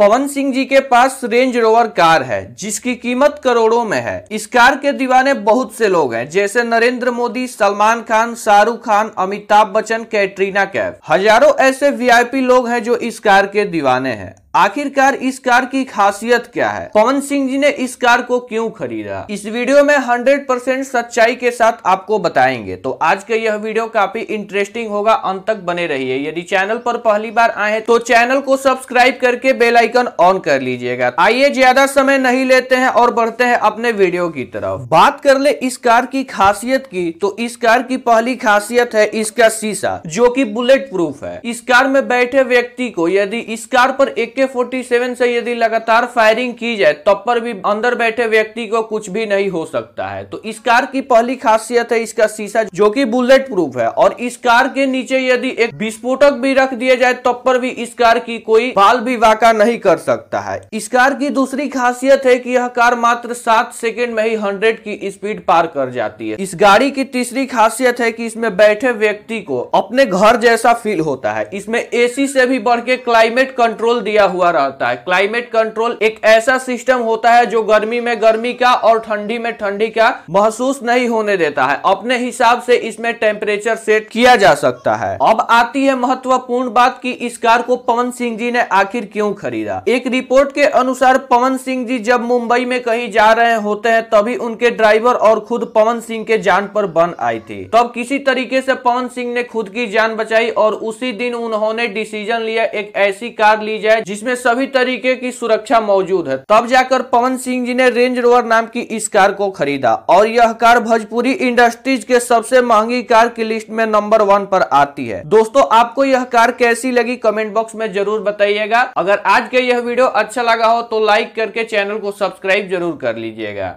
पवन सिंह जी के पास range rover car है जिसकी कीमत करोड़ों में है इस कार के दीवाने बहुत से लोग हैं जैसे नरेंद्र मोदी सलमान खान शाहरुख खान अमिताभ बच्चन कैटरीना कैफ हजारों ऐसे वीआईपी लोग हैं जो इस कार के दीवाने हैं आखिरकार इस कार की खासियत क्या है पवन सिंह जी ने इस कार को क्यों खरीदा इस वीडियो में 100% सच्चाई के साथ आपको बताएंगे तो आज का यह वीडियो काफी इंटरेस्टिंग होगा अंत तक बने रहिए यदि चैनल पर पहली बार आए तो चैनल को सब्सक्राइब करके बेल आइकन ऑन कर लीजिएगा आइए ज्यादा समय नहीं लेते हैं और बढ़ते हैं अपने वीडियो की तरफ बात कर ले इस कार की खासियत की तो इस कार की पहली खासियत है इसका शीशा जो की बुलेट प्रूफ है इस कार में बैठे व्यक्ति को यदि इस कार पर एक के फोर्टी सेवन से यदि लगातार फायरिंग की जाए तब पर भी अंदर बैठे व्यक्ति को कुछ भी नहीं हो सकता है तो इस कार की पहली खासियत है इसका शीशा जो कि बुलेट प्रूफ है और इस कार के नीचे यदि एक विस्फोटक भी रख दिया जाए तब पर भी इस कार की कोई बाल भी वाका नहीं कर सकता है इस कार की दूसरी खासियत है की यह कार मात्र सात सेकेंड में ही हंड्रेड की स्पीड पार कर जाती है इस गाड़ी की तीसरी खासियत है की इसमें बैठे व्यक्ति को अपने घर जैसा फील होता है इसमें ए से भी बढ़ के क्लाइमेट कंट्रोल दिया हुआ रहता है क्लाइमेट कंट्रोल एक ऐसा सिस्टम होता है जो गर्मी में गर्मी का और ठंडी में ठंडी का महसूस नहीं होने देता है अपने हिसाब से इसमें टेम्परेचर सेट किया जा सकता है अब आती है महत्वपूर्ण बात की इस कार को पवन सिंह जी ने आखिर क्यों खरीदा एक रिपोर्ट के अनुसार पवन सिंह जी जब मुंबई में कहीं जा रहे होते हैं तभी उनके ड्राइवर और खुद पवन सिंह के जान पर बन आई थी तब किसी तरीके से पवन सिंह ने खुद की जान बचाई और उसी दिन उन्होंने डिसीजन लिया एक ऐसी कार ली जाए जिस जिसमें सभी तरीके की सुरक्षा मौजूद है तब जाकर पवन सिंह जी ने रेंज रोवर नाम की इस कार को खरीदा और यह कार भोजपुरी इंडस्ट्रीज के सबसे महंगी कार की लिस्ट में नंबर वन पर आती है दोस्तों आपको यह कार कैसी लगी कमेंट बॉक्स में जरूर बताइएगा अगर आज का यह वीडियो अच्छा लगा हो तो लाइक करके चैनल को सब्सक्राइब जरूर कर लीजिएगा